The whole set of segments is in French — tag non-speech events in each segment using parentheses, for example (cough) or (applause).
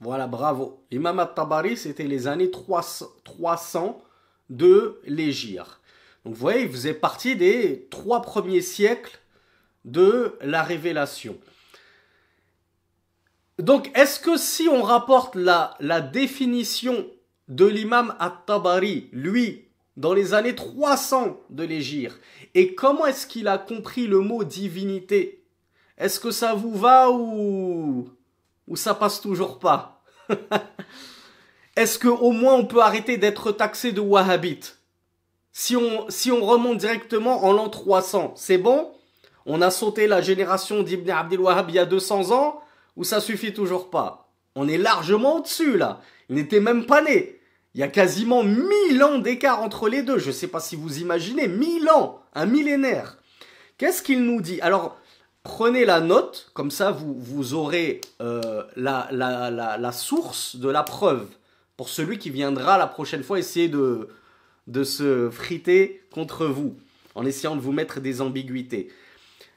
Voilà, bravo. L'imam at tabari c'était les années 300 de l'Egyre. Donc vous voyez, il faisait partie des trois premiers siècles de la révélation. Donc est-ce que si on rapporte la, la définition de l'imam at tabari lui, dans les années 300 de l'Egyre, et comment est-ce qu'il a compris le mot divinité Est-ce que ça vous va ou ou ça passe toujours pas (laughs) Est-ce que au moins on peut arrêter d'être taxé de wahhabite si on, si on remonte directement en l'an 300, c'est bon On a sauté la génération d'Ibn Abdel Wahhab il y a 200 ans ou ça suffit toujours pas On est largement au-dessus là. Il n'était même pas né. Il y a quasiment 1000 ans d'écart entre les deux. Je ne sais pas si vous imaginez, 1000 ans, un millénaire. Qu'est-ce qu'il nous dit Alors, prenez la note, comme ça vous, vous aurez euh, la, la, la, source de la preuve pour celui qui viendra la prochaine fois essayer de, de se friter contre vous, en essayant de vous mettre des ambiguïtés.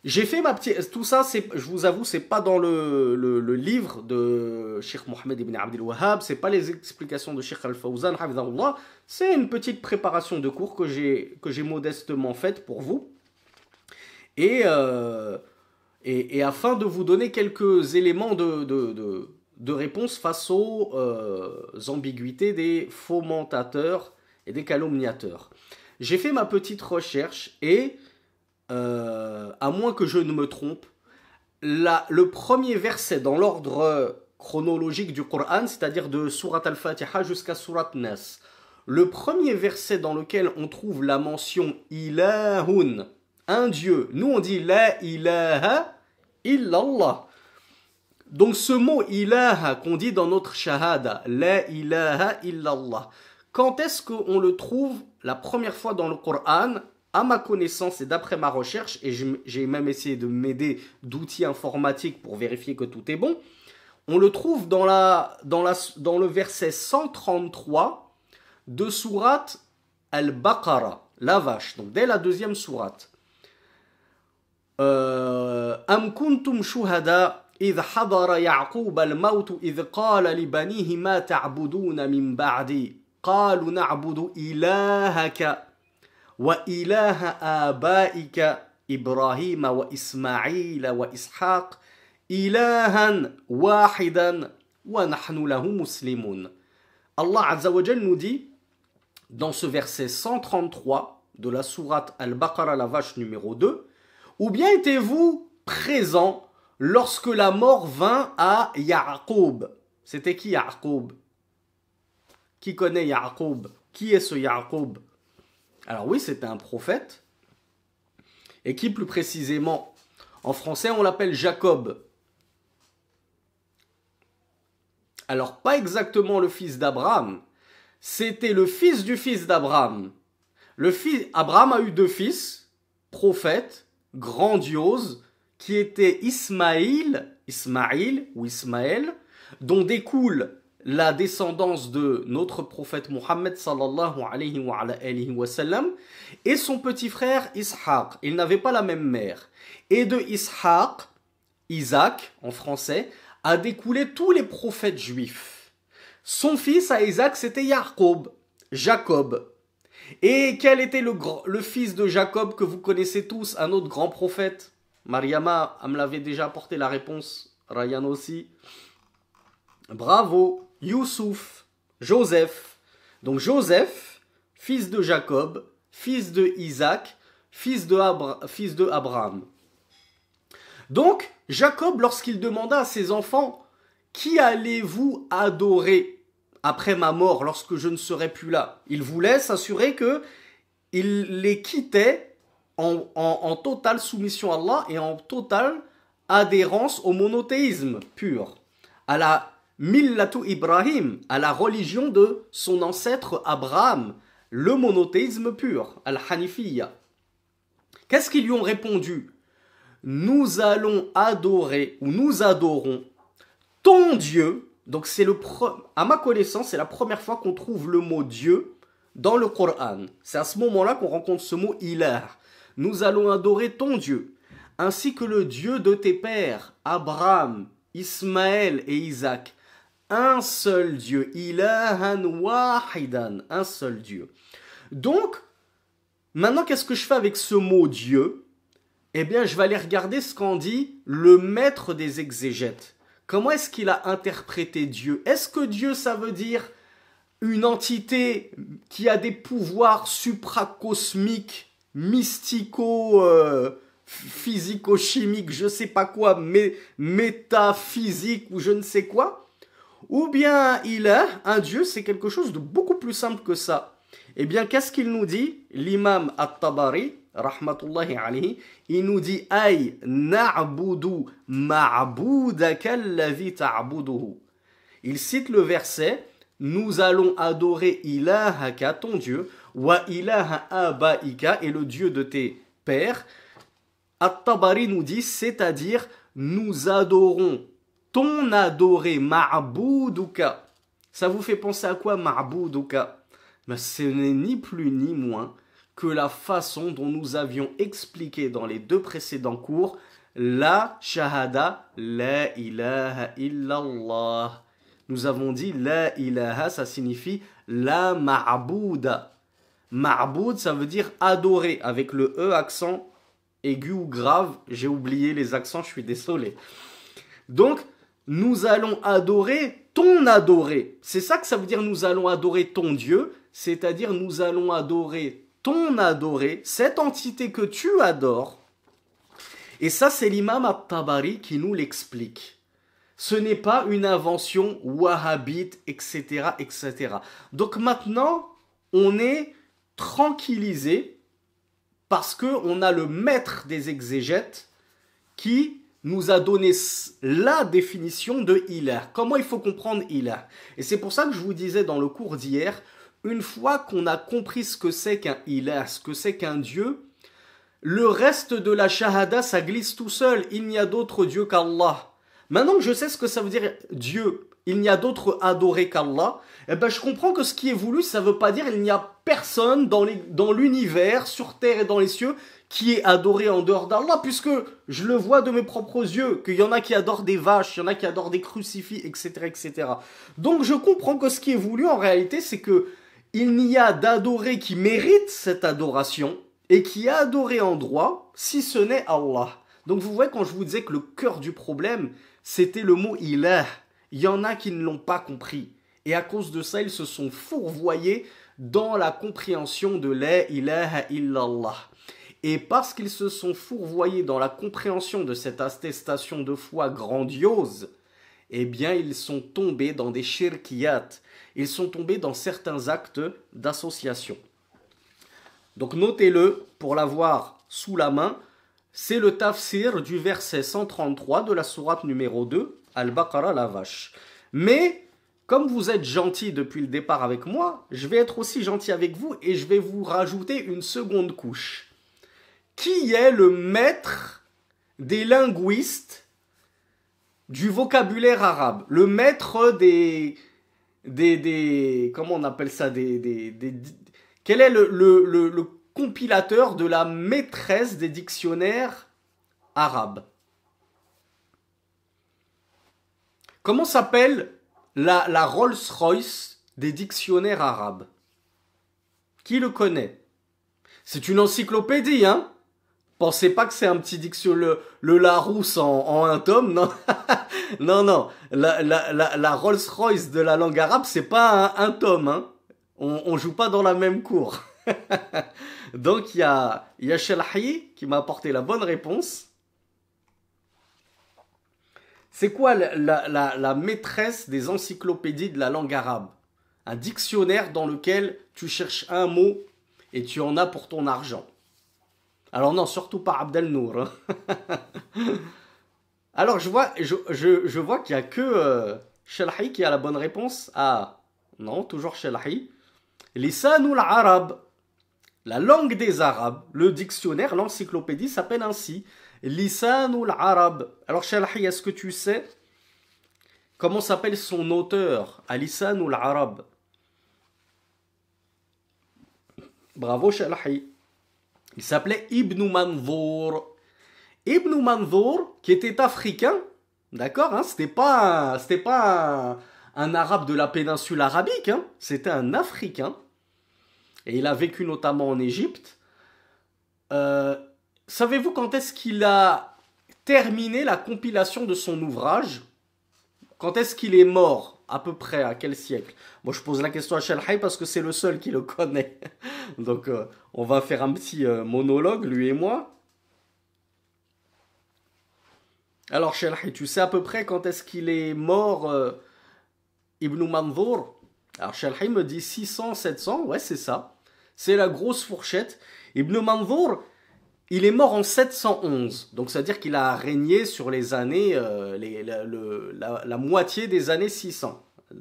J'ai fait ma petite... Tout ça, c'est, je vous avoue, c'est pas dans le, le, livre de Sheikh Mohamed ibn Abdel Wahhab, c'est pas les explications de Sheikh Al-Fawzan, c'est une petite préparation de cours que j'ai, que j'ai modestement faite pour vous. Et... Euh, et, afin de vous donner quelques éléments de, réponse face aux euh, ambiguïtés des fomentateurs et des calomniateurs. J'ai fait ma petite recherche et, euh, à moins que je ne me trompe, la, le premier verset dans l'ordre chronologique du Coran, c'est-à-dire de Surat al-Fatiha jusqu'à Surat Nas, le premier verset dans lequel on trouve la mention Ilahun, un Dieu. Nous, on dit la ilaha illallah. Donc ce mot ilaha qu'on dit dans notre shahada, la ilaha illallah, quand est-ce qu'on le trouve la première fois dans le Coran à ma connaissance et d'après ma recherche, et j'ai même essayé de m'aider d'outils informatiques pour vérifier que tout est bon, on le trouve dans, la, dans, la, dans le verset 133 de sourate Al-Baqarah, la vache, donc dès la deuxième sourate. أم كنتم شهداء إذ حضر يعقوب الموت إذ قال لبنيه ما تعبدون من بعدي قالوا نعبد إلهك وإله آبائك إبراهيم وإسماعيل وإسحاق إلها واحدا ونحن له مسلمون الله عز وجل nous dit dans ce verset 133 de la sourate Al-Baqarah, la vache numéro 2, Ou bien étiez-vous présent lorsque la mort vint à Jacob C'était qui Jacob Qui connaît Jacob Qui est ce Jacob Alors oui, c'était un prophète. Et qui plus précisément En français, on l'appelle Jacob. Alors pas exactement le fils d'Abraham. C'était le fils du fils d'Abraham. Le fils Abraham a eu deux fils, Prophètes grandiose qui était Ismaïl, Ismaïl ou Ismaël, dont découle la descendance de notre prophète Mohammed sallallahu alayhi wa, alayhi wa sallam, et son petit frère Ishaq. Il n'avait pas la même mère. Et de Ishaq, Isaac en français, a découlé tous les prophètes juifs. Son fils à Isaac, c'était Jacob. Jacob. Et quel était le, fils de Jacob que vous connaissez tous, un autre grand prophète Mariama me l'avait déjà apporté la réponse, Ryan aussi. Bravo, Youssouf, Joseph. Donc Joseph, fils de Jacob, fils de Isaac, fils de, fils de Abraham. Donc Jacob, lorsqu'il demanda à ses enfants, qui allez-vous adorer après ma mort, lorsque je ne serai plus là. Il voulait s'assurer que il les quittait en, totale soumission à Allah et en totale adhérence au monothéisme pur, à la millatou Ibrahim, à la religion de son ancêtre Abraham, le monothéisme pur, Al-Hanifiya. Qu'est-ce qu'ils lui ont répondu Nous allons adorer ou nous adorons ton Dieu donc c'est le à ma connaissance, c'est la première fois qu'on trouve le mot Dieu dans le Coran. C'est à ce moment-là qu'on rencontre ce mot ilah. Nous allons adorer ton Dieu, ainsi que le Dieu de tes pères, Abraham, Ismaël et Isaac. Un seul Dieu, ilahan wahidan, un seul Dieu. Donc, maintenant qu'est-ce que je fais avec ce mot Dieu Eh bien, je vais aller regarder ce qu'en dit le maître des exégètes. Comment est-ce qu'il a interprété Dieu Est-ce que Dieu, ça veut dire une entité qui a des pouvoirs supracosmiques, mystico, euh, physico-chimiques, je ne sais pas quoi, mais métaphysique ou je ne sais quoi Ou bien il est un Dieu, c'est quelque chose de beaucoup plus simple que ça. Eh bien, qu'est-ce qu'il nous dit L'imam At-Tabari, rahmatullahi il nous dit Ay na'budu ma'boudaka alladhi ta'buduhu. Il cite le verset Nous allons adorer ilahaka, ton Dieu, wa ilaha abaika, et le Dieu de tes pères. At-Tabari nous dit C'est-à-dire, nous adorons ton adoré, ma'buduka. Ça vous fait penser à quoi, ma'buduka Mais ben, Ce n'est ni plus ni moins que la façon dont nous avions expliqué dans les deux précédents cours la shahada, la ilaha illallah. Nous avons dit la ilaha, ça signifie la ma'bouda. Ma'boud, ça veut dire adorer, avec le E accent aigu ou grave. J'ai oublié les accents, je suis désolé. Donc, nous allons adorer ton adoré. C'est ça que ça veut dire nous allons adorer ton Dieu, c'est-à-dire nous allons adorer ton adoré, cette entité que tu adores. Et ça, c'est l'imam Abtabari tabari qui nous l'explique. Ce n'est pas une invention wahhabite, etc., etc. Donc maintenant, on est tranquillisé parce qu'on a le maître des exégètes qui nous a donné la définition de ilah. Comment il faut comprendre ilah Et c'est pour ça que je vous disais dans le cours d'hier une fois qu'on a compris ce que c'est qu'un ilah, ce que c'est qu'un dieu, le reste de la shahada, ça glisse tout seul. Il n'y a d'autre dieu qu'Allah. Maintenant que je sais ce que ça veut dire Dieu, il n'y a d'autre adoré qu'Allah, eh ben je comprends que ce qui est voulu, ça ne veut pas dire il n'y a personne dans l'univers, sur terre et dans les cieux, qui est adoré en dehors d'Allah, puisque je le vois de mes propres yeux, qu'il y en a qui adorent des vaches, il y en a qui adorent des crucifix, etc., etc. Donc je comprends que ce qui est voulu en réalité, c'est que il n'y a d'adoré qui mérite cette adoration et qui a adoré en droit, si ce n'est Allah. Donc vous voyez quand je vous disais que le cœur du problème, c'était le mot ilah. Il y en a qui ne l'ont pas compris. Et à cause de ça, ils se sont fourvoyés dans la compréhension de la ilaha illallah. Et parce qu'ils se sont fourvoyés dans la compréhension de cette attestation de foi grandiose, eh bien ils sont tombés dans des shirkiyat, ils sont tombés dans certains actes d'association. Donc notez-le pour l'avoir sous la main, c'est le tafsir du verset 133 de la sourate numéro 2, Al-Baqarah la vache. Mais comme vous êtes gentil depuis le départ avec moi, je vais être aussi gentil avec vous et je vais vous rajouter une seconde couche. Qui est le maître des linguistes du vocabulaire arabe, le maître des, des, des comment on appelle ça des, des, quel est le, le, le, le, compilateur de la maîtresse des dictionnaires arabes Comment s'appelle la, la Rolls-Royce des dictionnaires arabes Qui le connaît C'est une encyclopédie, hein Pensez pas que c'est un petit dictionnaire, le, Larousse en, un tome, non. (laughs) non, non. La, Rolls-Royce de la langue arabe, c'est pas un, tome, hein. On, joue pas dans la même cour. (laughs) Donc il y a, y a qui m'a apporté la bonne réponse. C'est quoi la, maîtresse des encyclopédies de la langue arabe Un dictionnaire dans lequel tu cherches un mot et tu en as pour ton argent. Alors non, surtout pas Abdel Nour. Hein. (laughs) Alors je vois, je, vois qu'il n'y a que euh, qui a la bonne réponse Ah Non, toujours Shelhi. Lisanul Arab. La langue des Arabes. Le dictionnaire, l'encyclopédie s'appelle ainsi. Lisanul Arab. Alors Shelhi, est-ce que tu sais comment s'appelle son auteur à ou Arab Bravo Shelhi. Il s'appelait Ibn Manzour. Ibn Manzour, qui était africain, d'accord hein, C'était pas, un, pas arabe de la péninsule arabique, hein, c'était un africain. Et il a vécu notamment en Égypte. Euh, savez-vous quand est-ce qu'il a terminé la compilation de son ouvrage Quand est-ce qu'il est mort à peu près à quel siècle Moi, je pose la question à Shelhai parce que c'est le seul qui le (laughs) connaît. Donc, euh, on va faire un petit euh, monologue, lui et moi. Alors, Shelhai, tu sais à peu près quand est-ce qu'il est mort euh, Ibn Mandour Alors, Shelhai me dit 600, 700. Ouais, c'est ça. C'est la grosse fourchette. Ibn Mandour, il est mort en 711, donc c'est-à-dire qu'il a régné sur les années, euh, la, moitié des années 600, euh,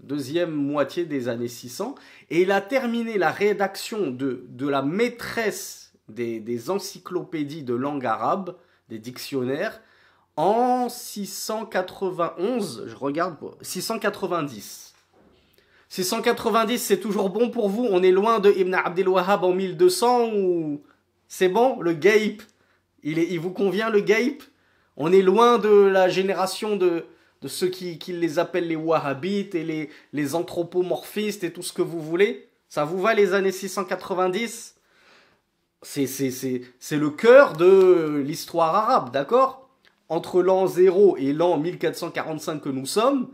deuxième, moitié des années 600, et il a terminé la rédaction de, de la maîtresse des, des encyclopédies de langue arabe, des dictionnaires, en 691, je regarde, 690. 690, c'est toujours bon pour vous On est loin de Ibn Abdel Wahhab en 1200 ou... C'est bon Le Gaip il, vous convient le Gaip On est loin de la génération de, ceux qui, qui, les appellent les Wahhabites et les, les anthropomorphistes et tout ce que vous voulez Ça vous va les années 690 C'est le cœur de l'histoire arabe, d'accord Entre l'an 0 et l'an 1445 que nous sommes,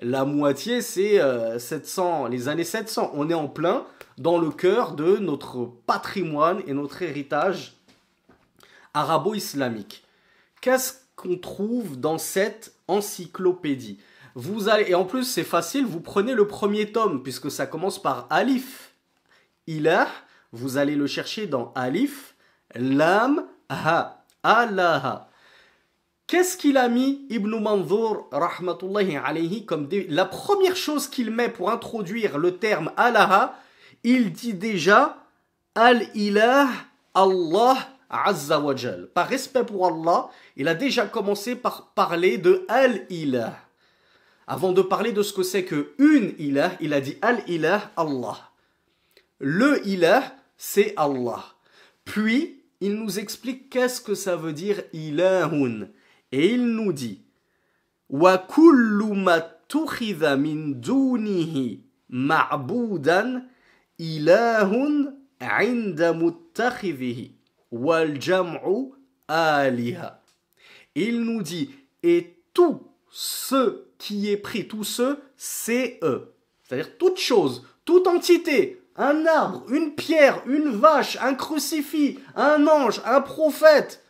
la moitié, c'est 700, euh, les années 700. On est en plein dans le cœur de notre patrimoine et notre héritage arabo-islamique. Qu'est-ce qu'on trouve dans cette encyclopédie vous allez, et en plus c'est facile, vous prenez le premier tome, puisque ça commence par Alif. Ilah, vous allez le chercher dans Alif, Lam, Ha, Alaha. Qu'est-ce qu'il a mis Ibn Manzur rahmatullahi alayhi comme la première chose qu'il met pour introduire le terme alaha » il dit déjà Al-Ilah Allah Azza wa Par respect pour Allah, il a déjà commencé par parler de Al-Ilah. Avant de parler de ce que c'est que une ilah, il a dit Al-Ilah Allah. Le ilah, c'est Allah. Puis, il nous explique qu'est-ce que ça veut dire ilahun. Et il nous dit Wa kullu ma min dunihi ma'budan ilahun inda muttakhidhihi wal aliha. Il nous dit et tout ce qui est pris, tout ce, c'est eux. C'est-à-dire toute chose, toute entité, un arbre, une pierre, une vache, un crucifix, un ange, un prophète,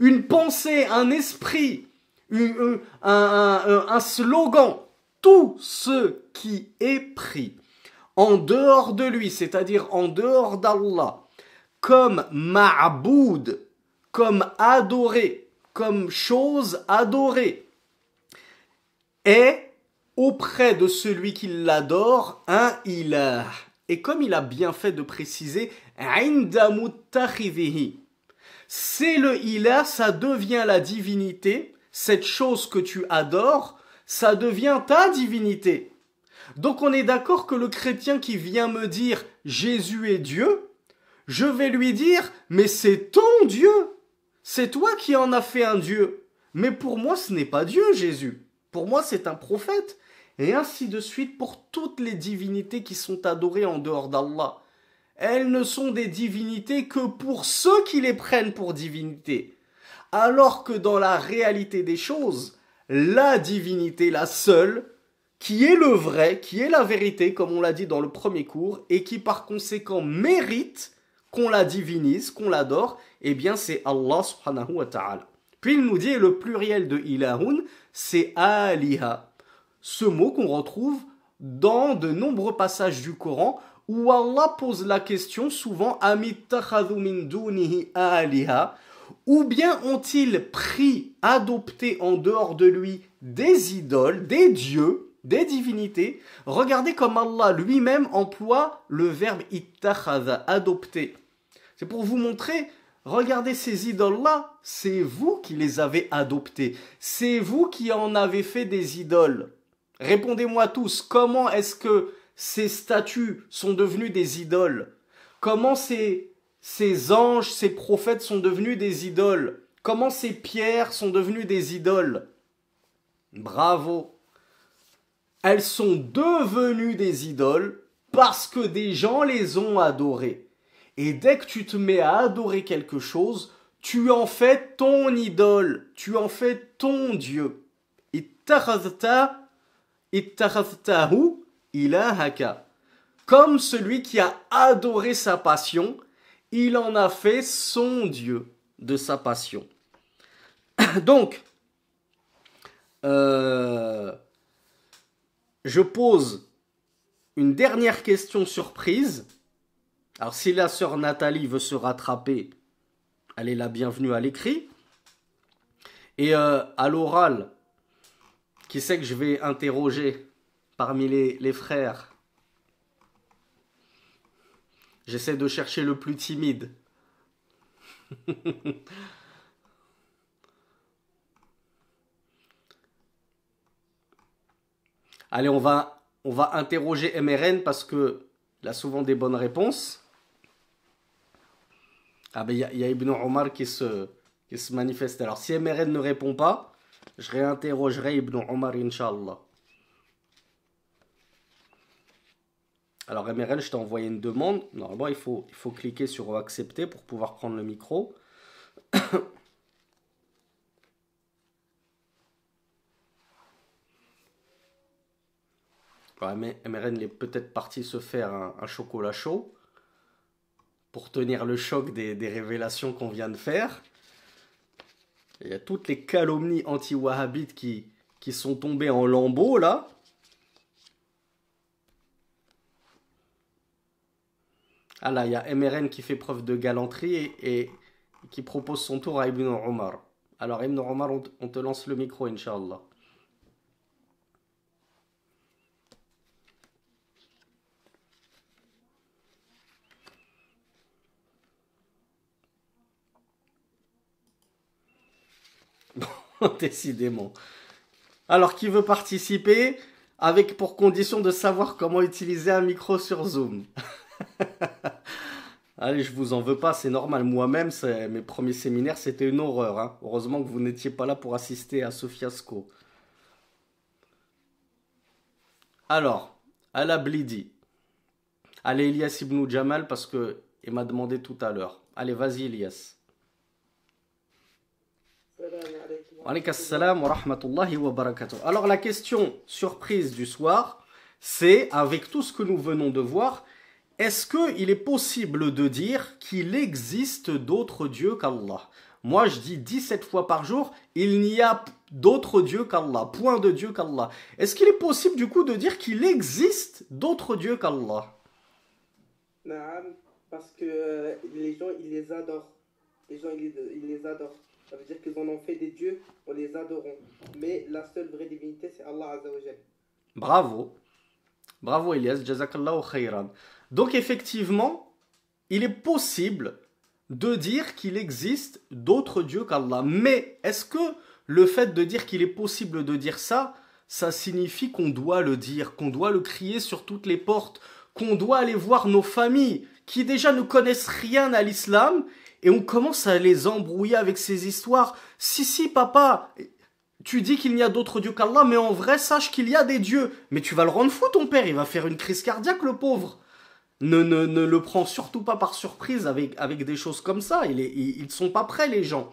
une pensée, un esprit, euh, euh, un, slogan, tout ce qui est pris en dehors de lui, c'est-à-dire en dehors d'Allah, comme ma'boud, comme adoré, comme chose adorée, est auprès de celui qui l'adore un ilah. Et comme il a bien fait de préciser, c'est le Ila, ça devient la divinité, cette chose que tu adores, ça devient ta divinité. Donc on est d'accord que le chrétien qui vient me dire Jésus est Dieu, je vais lui dire mais c'est ton Dieu, c'est toi qui en as fait un Dieu. Mais pour moi ce n'est pas Dieu Jésus, pour moi c'est un prophète. Et ainsi de suite pour toutes les divinités qui sont adorées en dehors d'Allah elles ne sont des divinités que pour ceux qui les prennent pour divinités. Alors que dans la réalité des choses, la divinité, la seule, qui est le vrai, qui est la vérité, comme on l'a dit dans le premier cours, et qui par conséquent mérite qu'on la divinise, qu'on l'adore, eh bien c'est Allah subhanahu wa ta'ala. Puis il nous dit, le pluriel de ilahun, c'est aliha. Ce mot qu'on retrouve dans de nombreux passages du Coran, où Allah pose la question souvent ou bien ont-ils pris, adopté en dehors de lui des idoles, des dieux, des divinités Regardez comme Allah lui-même emploie le verbe ittakhadha, adopter. C'est pour vous montrer, regardez ces idoles-là, c'est vous qui les avez adoptées, c'est vous qui en avez fait des idoles. Répondez-moi tous, comment est-ce que ces statues sont devenues des idoles Comment ces, ces anges, ces prophètes sont devenus des idoles Comment ces pierres sont devenues des idoles Bravo Elles sont devenues des idoles parce que des gens les ont adorées. Et dès que tu te mets à adorer quelque chose, tu en fais ton idole, tu en fais ton Dieu. Et il a haka. Comme celui qui a adoré sa passion, il en a fait son Dieu de sa passion. (coughs) Donc, euh, je pose une dernière question surprise. Alors si la sœur Nathalie veut se rattraper, elle est la bienvenue à l'écrit. Et euh, à l'oral, qui sait que je vais interroger parmi les, frères. J'essaie de chercher le plus timide. (laughs) Allez, on va, on va interroger MRN parce que a souvent des bonnes réponses. Ah ben, il y, a Ibn Omar qui se, qui se manifeste. Alors, si MRN ne répond pas, je réinterrogerai Ibn Omar, Inch'Allah. Alors MRL, je t'ai envoyé une demande. Normalement, il faut, il faut cliquer sur accepter pour pouvoir prendre le micro. (coughs) MRN, est peut-être parti se faire un, chocolat chaud pour tenir le choc des, révélations qu'on vient de faire. Il y a toutes les calomnies anti-wahhabites qui, qui sont tombées en lambeaux là. Ah là, il y a MRN qui fait preuve de galanterie et, qui propose son tour à Ibn Omar. Alors Ibn Omar, on, te lance le micro, Inch'Allah. (laughs) Décidément. Alors, qui veut participer avec pour condition de savoir comment utiliser un micro sur Zoom (laughs) (laughs) Allez, je vous en veux pas, c'est normal. Moi-même, mes premiers séminaires, c'était une horreur. Hein. Heureusement que vous n'étiez pas là pour assister à ce fiasco. Alors, à la Blidi. Allez, Elias Ibn Jamal, parce que il m'a demandé tout à l'heure. Allez, vas-y, Elias. rahmatullahi wa Alors, la question surprise du soir, c'est avec tout ce que nous venons de voir, est-ce qu'il est possible de dire qu'il existe d'autres dieux qu'Allah Moi, je dis 17 fois par jour, il n'y a d'autres dieux qu'Allah, point de Dieu qu'Allah. Est-ce qu'il est possible du coup de dire qu'il existe d'autres dieux qu'Allah Naam, parce que euh, les gens, ils les adorent. Les gens, ils les, adorent. Ça veut dire qu'ils en ont fait des dieux, on les adorons. Mais la seule vraie divinité, c'est Allah Bravo. Bravo Elias, jazakallahu khairan. Donc effectivement, il est possible de dire qu'il existe d'autres dieux qu'Allah. Mais est-ce que le fait de dire qu'il est possible de dire ça, ça signifie qu'on doit le dire, qu'on doit le crier sur toutes les portes, qu'on doit aller voir nos familles qui déjà ne connaissent rien à l'islam et on commence à les embrouiller avec ces histoires. Si, si, papa, tu dis qu'il n'y a d'autres dieux qu'Allah, mais en vrai, sache qu'il y a des dieux. Mais tu vas le rendre fou, ton père, il va faire une crise cardiaque, le pauvre ne, ne, ne, le prend surtout pas par surprise avec, avec des choses comme ça. Il ils ne sont pas prêts, les gens.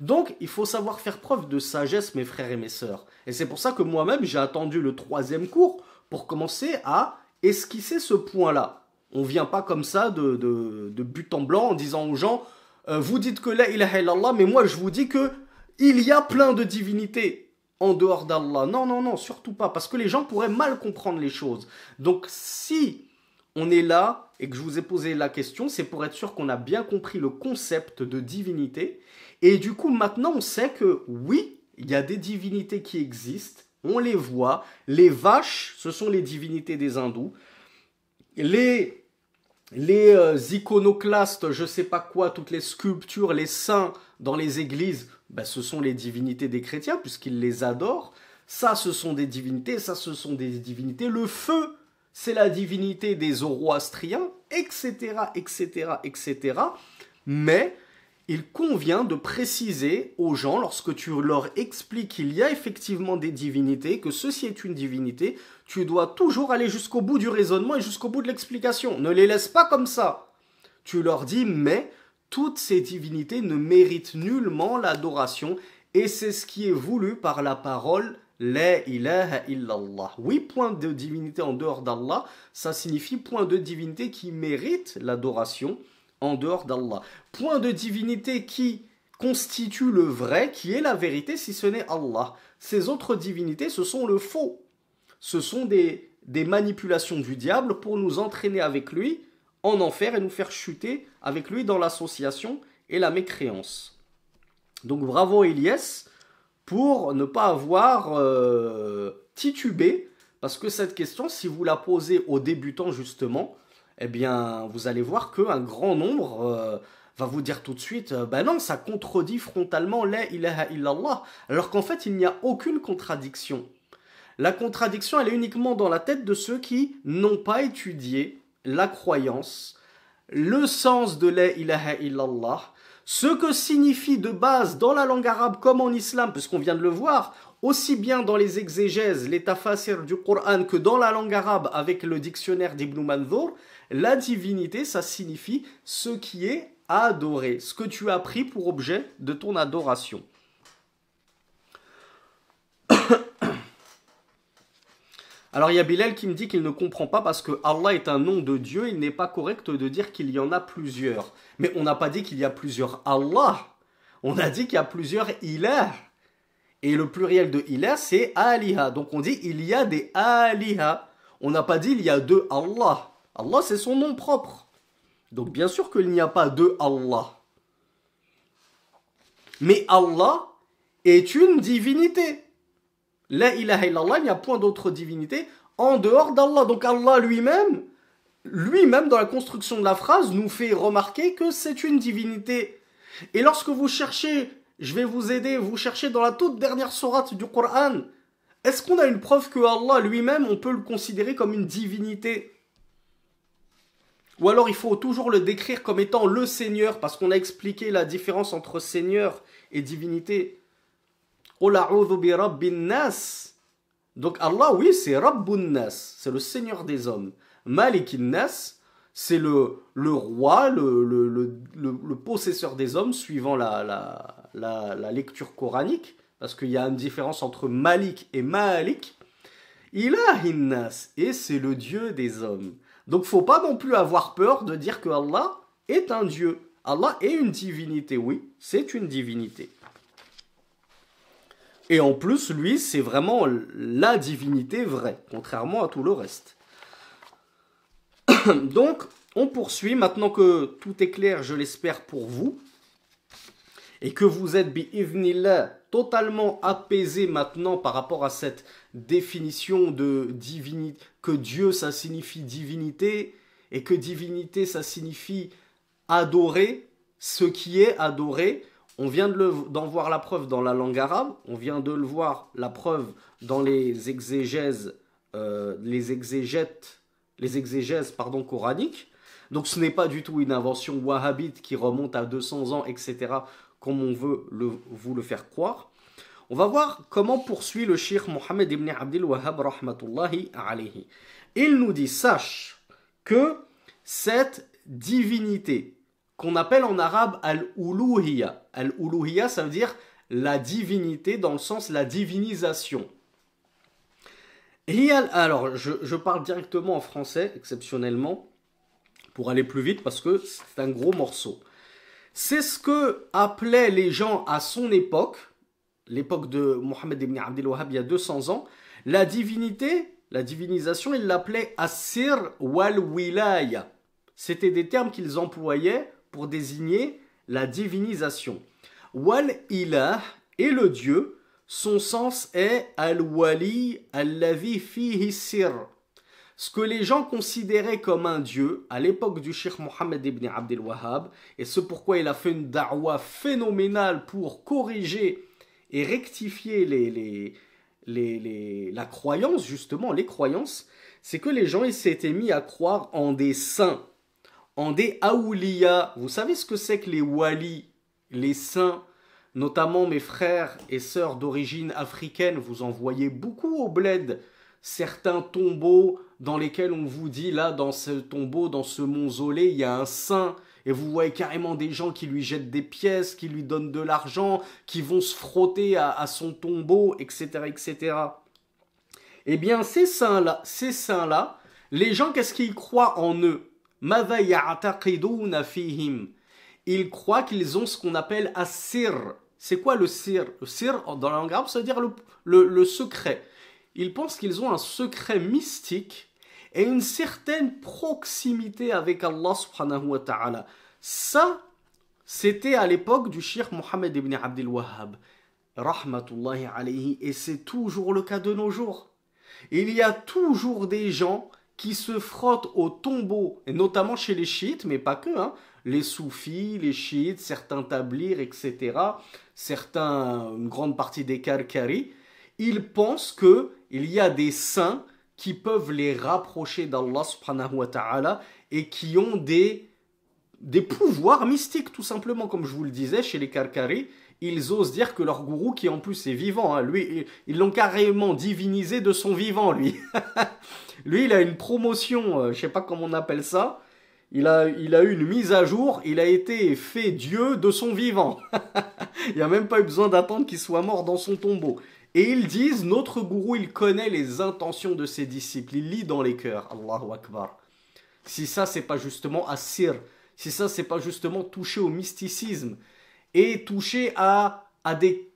Donc, il faut savoir faire preuve de sagesse, mes frères et mes sœurs. Et c'est pour ça que moi-même, j'ai attendu le troisième cours pour commencer à esquisser ce point-là. On vient pas comme ça de, de, de, but en blanc en disant aux gens, euh, vous dites que là il a illallah, mais moi je vous dis que il y a plein de divinités en dehors d'Allah. Non, non, non, surtout pas, parce que les gens pourraient mal comprendre les choses. Donc si on est là et que je vous ai posé la question, c'est pour être sûr qu'on a bien compris le concept de divinité. Et du coup, maintenant, on sait que oui, il y a des divinités qui existent, on les voit. Les vaches, ce sont les divinités des hindous. Les, les euh, iconoclastes, je sais pas quoi, toutes les sculptures, les saints dans les églises, ben, ce sont les divinités des chrétiens puisqu'ils les adorent. Ça, ce sont des divinités, ça, ce sont des divinités. Le feu, c'est la divinité des Zoroastriens, etc., etc., etc. Mais il convient de préciser aux gens, lorsque tu leur expliques qu'il y a effectivement des divinités, que ceci est une divinité, tu dois toujours aller jusqu'au bout du raisonnement et jusqu'au bout de l'explication. Ne les laisse pas comme ça. Tu leur dis, mais toutes ces divinités ne méritent nullement l'adoration, et c'est ce qui est voulu par la parole la ilaha illallah. Oui, point de divinité en dehors d'Allah, ça signifie point de divinité qui mérite l'adoration en dehors d'Allah. Point de divinité qui constitue le vrai, qui est la vérité si ce n'est Allah. Ces autres divinités, ce sont le faux. Ce sont des, manipulations du diable pour nous entraîner avec lui en enfer et nous faire chuter avec lui dans l'association et la mécréance. Donc bravo Eliès pour ne pas avoir euh, titubé, parce que cette question, si vous la posez aux débutants justement, eh bien, vous allez voir qu'un grand nombre euh, va vous dire tout de suite, ben non, ça contredit frontalement la ilaha illallah, alors qu'en fait, il n'y a aucune contradiction. La contradiction, elle est uniquement dans la tête de ceux qui n'ont pas étudié la croyance, le sens de la ilaha illallah, ce que signifie de base dans la langue arabe comme en islam, puisqu'on vient de le voir, aussi bien dans les exégèses, les tafasirs du Coran que dans la langue arabe avec le dictionnaire d'Ibn Manzur, la divinité, ça signifie ce qui est adoré, ce que tu as pris pour objet de ton adoration. Alors il y a Bilal qui me dit qu'il ne comprend pas parce que Allah est un nom de Dieu, il n'est pas correct de dire qu'il y en a plusieurs. Mais on n'a pas dit qu'il y a plusieurs Allah, on a dit qu'il y a plusieurs ilah. Et le pluriel de ilah c'est aliha. Donc on dit il y a des aliha. On n'a pas dit il y a deux Allah. Allah c'est son nom propre. Donc bien sûr qu'il n'y a pas deux Allah. Mais Allah est une divinité. La ilaha illallah, il n'y a point d'autre divinité en dehors d'Allah. Donc Allah lui-même, lui-même dans la construction de la phrase, nous fait remarquer que c'est une divinité. Et lorsque vous cherchez, je vais vous aider, vous cherchez dans la toute dernière sourate du Coran, est-ce qu'on a une preuve que Allah lui-même, on peut le considérer comme une divinité Ou alors il faut toujours le décrire comme étant le Seigneur, parce qu'on a expliqué la différence entre Seigneur et divinité. Donc Allah, oui, c'est Rabbun Nas, c'est le Seigneur des hommes. malik Nas, c'est le, le roi, le, le, possesseur des hommes, suivant la, la, la, lecture coranique, parce qu'il y a une différence entre Malik et Malik. Ilahin Nas, et c'est le Dieu des hommes. Donc faut pas non plus avoir peur de dire que Allah est un Dieu. Allah est une divinité, oui, c'est une divinité. Et en plus, lui, c'est vraiment la divinité vraie, contrairement à tout le reste. (coughs) Donc, on poursuit, maintenant que tout est clair, je l'espère pour vous, et que vous êtes, bi-ivni-la, totalement apaisé maintenant par rapport à cette définition de divinité, que Dieu, ça signifie divinité, et que divinité, ça signifie adorer, ce qui est adoré, on vient d'en voir la preuve dans la langue arabe, on vient de le voir la preuve dans les exégèses, euh, les exégètes, les exégèses pardon coraniques. Donc ce n'est pas du tout une invention wahhabite qui remonte à 200 ans, etc., comme on veut vous le faire croire. On va voir comment poursuit le shir Mohammed ibn Abdel Wahhab rahmatullahi alayhi. Il nous dit, sache que cette divinité, qu'on appelle en arabe al uluhiya al uluhiya ça veut dire la divinité dans le sens la divinisation. alors, je, parle directement en français, exceptionnellement, pour aller plus vite, parce que c'est un gros morceau. C'est ce que appelaient les gens à son époque, l'époque de Mohammed ibn Abdel Wahhab, il y a 200 ans, la divinité, la divinisation, ils l'appelaient Asir wal Wilaya. C'était des termes qu'ils employaient pour désigner la divinisation. Wal ilah est le Dieu, son sens est al-wali al fihi sir. Ce que les gens considéraient comme un dieu à l'époque du Cheikh Mohammed ibn Abdel Wahab, et ce pourquoi il a fait une darwa phénoménale pour corriger et rectifier les, la croyance, justement, les croyances, c'est que les gens s'étaient mis à croire en des saints en des Vous savez ce que c'est que les wali, les saints Notamment mes frères et sœurs d'origine africaine, vous en voyez beaucoup au bled. Certains tombeaux dans lesquels on vous dit, là, dans ce tombeau, dans ce mausolée, il y a un saint. Et vous voyez carrément des gens qui lui jettent des pièces, qui lui donnent de l'argent, qui vont se frotter à, à son tombeau, etc., etc. Eh bien, ces saints-là, ces saints-là, les gens, qu'est-ce qu'ils croient en eux ils croient qu'ils ont ce qu'on appelle un asir. C'est quoi le sir Le sir, dans la langue ça veut dire le, secret. Ils pensent qu'ils ont un secret mystique et une certaine proximité avec Allah Ça, c'était à l'époque du shir Mohammed ibn Abdel Wahhab. Rahmatullahi Et c'est toujours le cas de nos jours. Il y a toujours des gens qui se frottent au tombeau, et notamment chez les chiites, mais pas que, hein. les soufis, les chiites, certains tablirs, etc., certains, une grande partie des karkari, ils pensent que il y a des saints qui peuvent les rapprocher d'Allah subhanahu wa ta'ala et qui ont des, des pouvoirs mystiques, tout simplement, comme je vous le disais, chez les Karkari, ils osent dire que leur gourou, qui en plus est vivant, hein, lui, ils l'ont carrément divinisé de son vivant, lui. (laughs) Lui, il a une promotion, euh, je sais pas comment on appelle ça. Il a, il a eu une mise à jour, il a été fait Dieu de son vivant. (laughs) il n'y a même pas eu besoin d'attendre qu'il soit mort dans son tombeau. Et ils disent, notre gourou, il connaît les intentions de ses disciples, il lit dans les cœurs. Allahu Akbar. Si ça, c'est pas justement assir, si ça, c'est pas justement toucher au mysticisme et toucher à, des,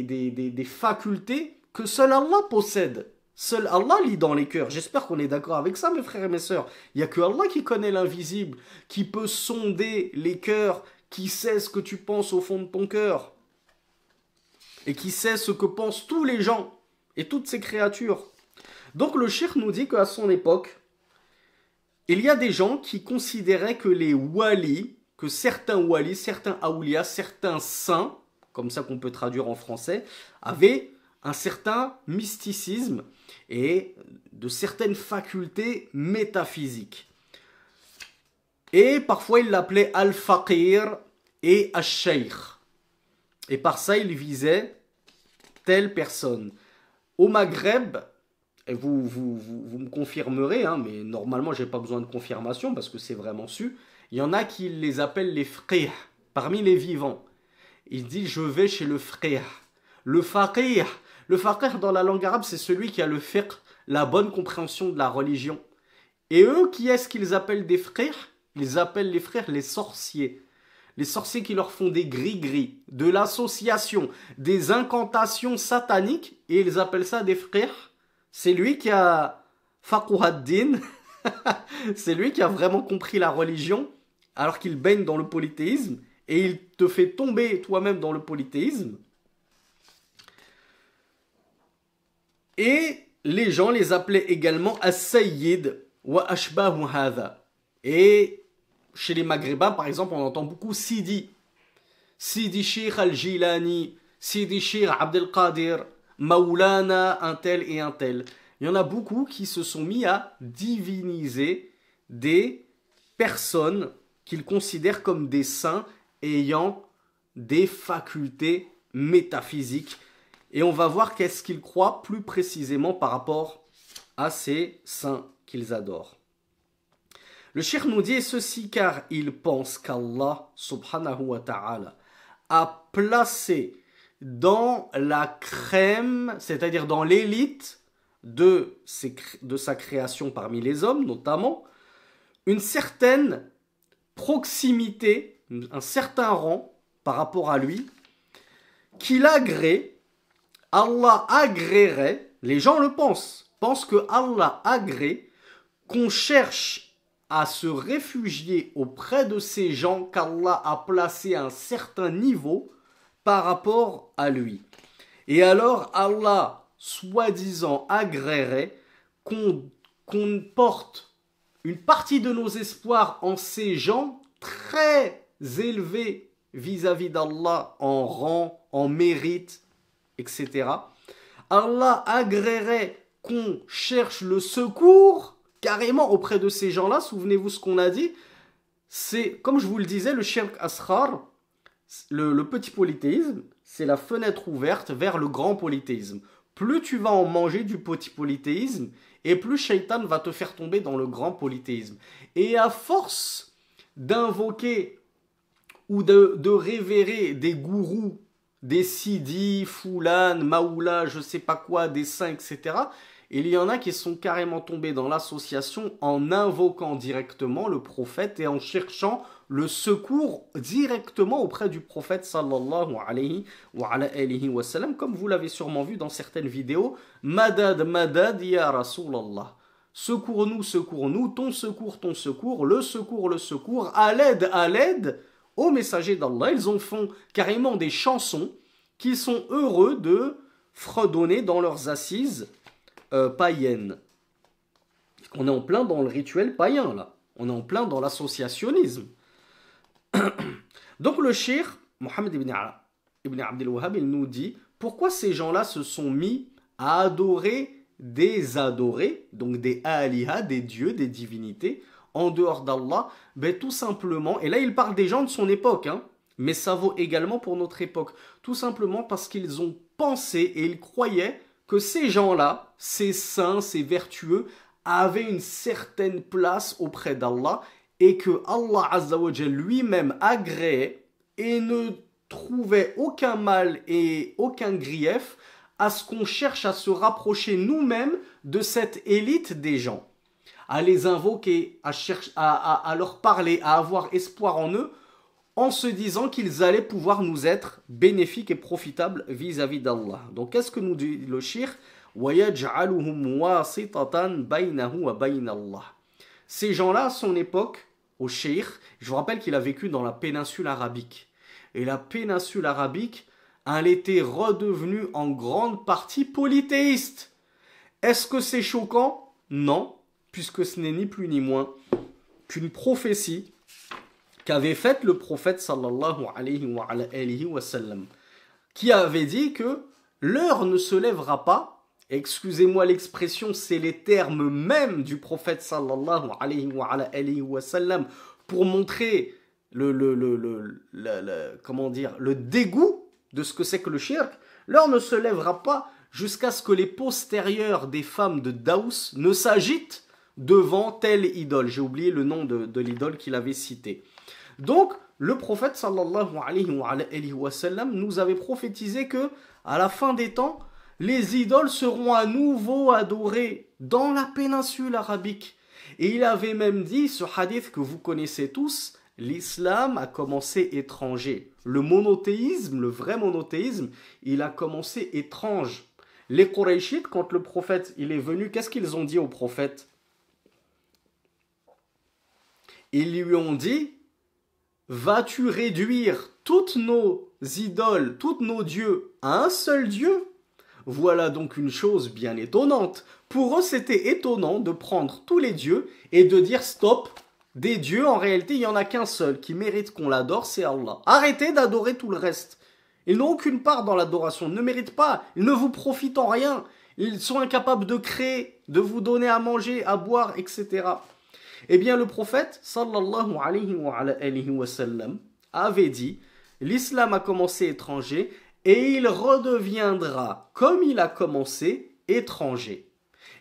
des facultés que seul Allah possède. Seul Allah lit dans les cœurs. J'espère qu'on est d'accord avec ça, mes frères et mes sœurs. Il n'y a que Allah qui connaît l'invisible, qui peut sonder les cœurs, qui sait ce que tu penses au fond de ton cœur. Et qui sait ce que pensent tous les gens et toutes ces créatures. Donc le shirk nous dit qu'à son époque, il y a des gens qui considéraient que les walis, que certains walis, certains aoulias, certains saints, comme ça qu'on peut traduire en français, avaient un certain mysticisme et de certaines facultés métaphysiques. Et parfois il l'appelait Al-Faqir et Al-Sheikh. Et par ça il visait telle personne. Au Maghreb, et vous, vous, vous, me confirmerez, hein, mais normalement j'ai pas besoin de confirmation parce que c'est vraiment su, il y en a qui les appellent les frères parmi les vivants. Il dit je vais chez le frère. Le faqih, le faqih dans la langue arabe, c'est celui qui a le fiqh, la bonne compréhension de la religion. Et eux, qui est-ce qu'ils appellent des frères Ils appellent les frères les sorciers. Les sorciers qui leur font des gris-gris, de l'association, des incantations sataniques, et ils appellent ça des frères. C'est lui qui a ad-din. (laughs) c'est lui qui a vraiment compris la religion, alors qu'il baigne dans le polythéisme, et il te fait tomber toi-même dans le polythéisme. Et les gens les appelaient également As-Sayyid wa Ashbahu Hadha. Et chez les Maghrébins, par exemple, on entend beaucoup Sidi. Sidi Sheikh al-Jilani, Sidi Sheikh Abdel Qadir, Maulana, un tel et un tel. Il y en a beaucoup qui se sont mis à diviniser des personnes qu'ils considèrent comme des saints ayant des facultés métaphysiques et on va voir qu'est-ce qu'ils croient plus précisément par rapport à ces saints qu'ils adorent. Le shir nous dit ceci car il pense qu'Allah subhanahu wa ta'ala a placé dans la crème, c'est-à-dire dans l'élite de, de sa création parmi les hommes notamment, une certaine proximité, un certain rang par rapport à lui, qu'il agrée Allah agréerait, les gens le pensent, pensent que Allah agrée qu'on cherche à se réfugier auprès de ces gens qu'Allah a placés à un certain niveau par rapport à lui. Et alors Allah, soi-disant, agréerait qu'on porte une partie de nos espoirs en ces gens très élevés vis-à-vis d'Allah en rang, en mérite, etc. Allah agréerait qu'on cherche le secours carrément auprès de ces gens-là. Souvenez-vous ce qu'on a dit. C'est, comme je vous le disais, le shirk asrar, le, petit polythéisme, c'est la fenêtre ouverte vers le grand polythéisme. Plus tu vas en manger du petit polythéisme, et plus Shaitan va te faire tomber dans le grand polythéisme. Et à force d'invoquer ou de, de révérer des gourous des Sidi, Foulane, Maoula, je sais pas quoi, des saints, etc. il y en a qui sont carrément tombés dans l'association en invoquant directement le prophète et en cherchant le secours directement auprès du prophète sallallahu alayhi wa, alayhi wa sallam, comme vous l'avez sûrement vu dans certaines vidéos. Madad, madad, ya Rasulallah. Secours-nous, secours-nous, ton secours, ton secours, le secours, le secours, à l'aide, à l'aide aux messagers d'Allah. Ils en font carrément des chansons qu'ils sont heureux de fredonner dans leurs assises euh, païennes. On est en plein dans le rituel païen, là. On est en plein dans l'associationnisme. (coughs) Donc le shir, Mohammed ibn, ibn Abdel Wahhab, il nous dit pourquoi ces gens-là se sont mis à adorer des adorés, donc des alihas, des dieux, des divinités, en dehors d'Allah, ben, tout simplement, et là il parle des gens de son époque, hein, mais ça vaut également pour notre époque, tout simplement parce qu'ils ont pensé et ils croyaient que ces gens-là, ces saints, ces vertueux, avaient une certaine place auprès d'Allah et que Allah Azzawajal lui-même agréait et ne trouvait aucun mal et aucun grief à ce qu'on cherche à se rapprocher nous-mêmes de cette élite des gens à les invoquer, à, chercher, à, leur parler, à avoir espoir en eux, en se disant qu'ils allaient pouvoir nous être bénéfiques et profitables vis-à-vis d'Allah. Donc qu'est-ce que nous dit le shir ces gens-là, à son époque, au shir, je vous rappelle qu'il a vécu dans la péninsule arabique. Et la péninsule arabique, elle était redevenue en grande partie polythéiste. Est-ce que c'est choquant Non puisque ce n'est ni plus ni moins qu'une prophétie qu'avait faite le prophète sallallahu alayhi wa, sallam, qui avait dit que l'heure ne se lèvera pas, excusez-moi l'expression, c'est les termes mêmes du prophète sallallahu alayhi wa, sallam, pour montrer le, le, comment dire, le dégoût de ce que c'est que le shirk, l'heure ne se lèvera pas jusqu'à ce que les postérieurs des femmes de Daous ne s'agitent devant telle idole. J'ai oublié le nom de, l'idole qu'il avait cité. Donc, le prophète sallallahu alayhi wa sallam nous avait prophétisé que, à la fin des temps, les idoles seront à nouveau adorées dans la péninsule arabique. Et il avait même dit ce hadith que vous connaissez tous, l'islam a commencé étranger. Le monothéisme, le vrai monothéisme, il a commencé étrange. Les Qurayshites, quand le prophète il est venu, qu'est-ce qu'ils ont dit au prophète ils lui ont dit, vas-tu réduire toutes nos idoles, toutes nos dieux à un seul Dieu voilà donc une chose bien étonnante. Pour eux, c'était étonnant de prendre tous les dieux et de dire stop, des dieux, en réalité, il n'y en a qu'un seul qui mérite qu'on l'adore, c'est Allah. Arrêtez d'adorer tout le reste. Ils n'ont aucune part dans l'adoration, ils ne méritent pas, ils ne vous profitent en rien, ils sont incapables de créer, de vous donner à manger, à boire, etc. Eh bien, le prophète, sallallahu alayhi wa, sallam, avait dit L'islam a commencé étranger et il redeviendra, comme il a commencé, étranger.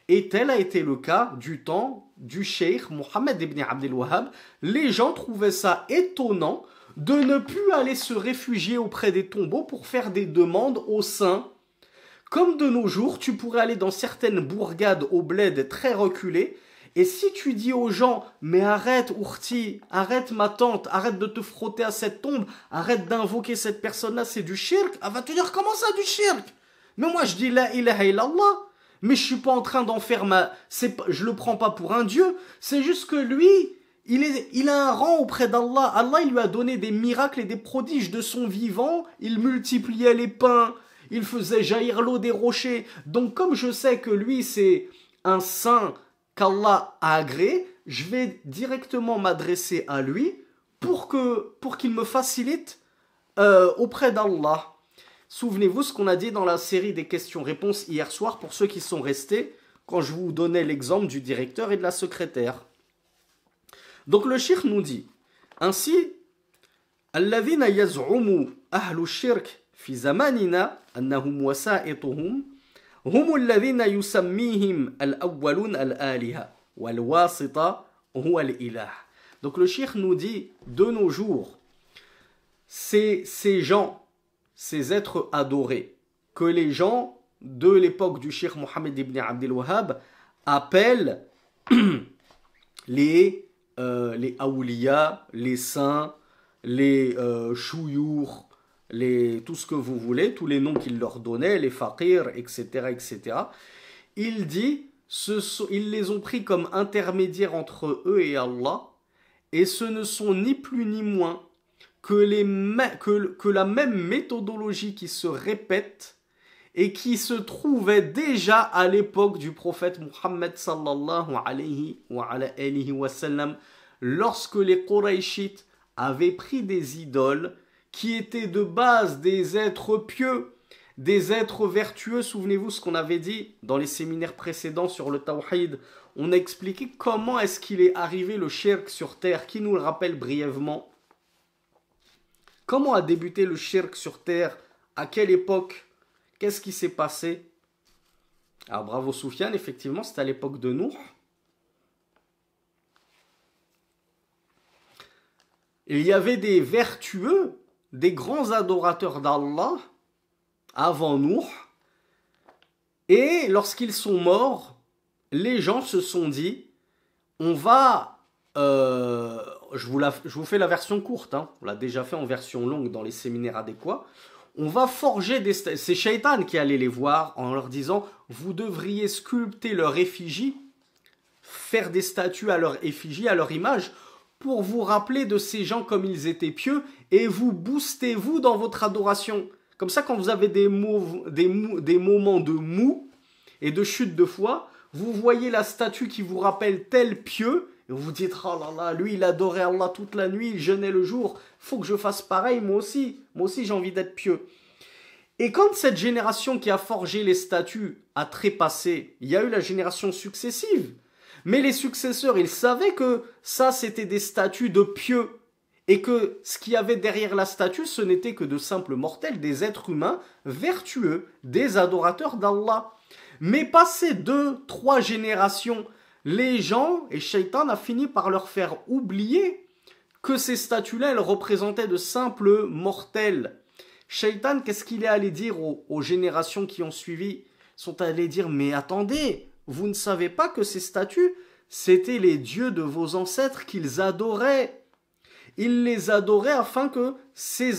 Et tel a été le cas du temps du cheikh Mohammed ibn Abdel Wahab. Les gens trouvaient ça étonnant de ne plus aller se réfugier auprès des tombeaux pour faire des demandes aux saints. Comme de nos jours, tu pourrais aller dans certaines bourgades au bled très reculées et si tu dis aux gens, mais arrête, Ourti, arrête ma tante, arrête de te frotter à cette tombe, arrête d'invoquer cette personne-là, c'est du shirk, elle va te dire, comment ça, du shirk Mais moi, je dis, la ilaha illallah, mais je suis pas en train d'en faire ma. c'est Je le prends pas pour un dieu, c'est juste que lui, il, est, il, a un rang auprès d'Allah. Allah, il lui a donné des miracles et des prodiges de son vivant. Il multipliait les pains. Il faisait jaillir l'eau des rochers. Donc, comme je sais que lui, c'est un saint qu'Allah a agréé, je vais directement m'adresser à lui pour que pour qu'il me facilite euh, auprès d'Allah. Souvenez-vous ce qu'on a dit dans la série des questions-réponses hier soir pour ceux qui sont restés quand je vous donnais l'exemple du directeur et de la secrétaire. Donc le shirk nous dit ainsi الذين يزعم أهل الشرك في زماننا donc le shir nous dit, de nos jours, c'est ces gens, ces êtres adorés, que les gens de l'époque du shir Mohammed ibn Abdel Wahhab appellent (clears throat) les, euh, les saints, les euh, Chouyours, tout ce que vous voulez, tous les noms qu'il leur donnait, les faqirs, etc., etc. Il dit, ils les ont pris comme intermédiaires entre eux et Allah, et ce ne sont ni plus ni moins que, les, que, la même méthodologie qui se répète et qui se trouvait déjà à l'époque du prophète Muhammad sallallahu alayhi wa, lorsque les Qurayshites avaient pris des idoles qui étaient de base des êtres pieux, des êtres vertueux. Souvenez-vous ce qu'on avait dit dans les séminaires précédents sur le Tawhid. On a expliqué comment est-ce qu'il est arrivé le shirk sur terre. Qui nous le rappelle brièvement Comment a débuté le shirk sur terre À quelle époque Qu'est-ce qui s'est passé Alors ah, bravo Soufiane, effectivement, c'était à l'époque de Nour. Il y avait des vertueux des grands adorateurs d'Allah avant nous. Et lorsqu'ils sont morts, les gens se sont dit, on va... Euh, je, vous je, vous fais la version courte, hein. on l'a déjà fait en version longue dans les séminaires adéquats. On va forger des... C'est Shaitan qui allait les voir en leur disant, vous devriez sculpter leur effigie, faire des statues à leur effigie, à leur image, pour vous rappeler de ces gens comme ils étaient pieux et vous boostez vous dans votre adoration. Comme ça, quand vous avez des, des, des moments de mou et de chute de foi, vous voyez la statue qui vous rappelle tel pieux et vous vous dites oh là là, lui il adorait Allah toute la nuit, il jeûnait le jour, faut que je fasse pareil moi aussi, moi aussi j'ai envie d'être pieux. Et quand cette génération qui a forgé les statues a trépassé, il y a eu la génération successive mais les successeurs, ils savaient que ça, c'était des statues de pieux. Et que ce qu'il y avait derrière la statue, ce n'était que de simples mortels, des êtres humains vertueux, des adorateurs d'Allah. Mais passé deux, trois générations, les gens, et Shaitan a fini par leur faire oublier que ces statues-là, elles représentaient de simples mortels. Shaitan, qu'est-ce qu'il est allé dire aux, générations qui ont suivi Ils sont allés dire, mais attendez, vous ne savez pas que ces statues, c'étaient les dieux de vos ancêtres qu'ils adoraient. Ils les adoraient afin que ces,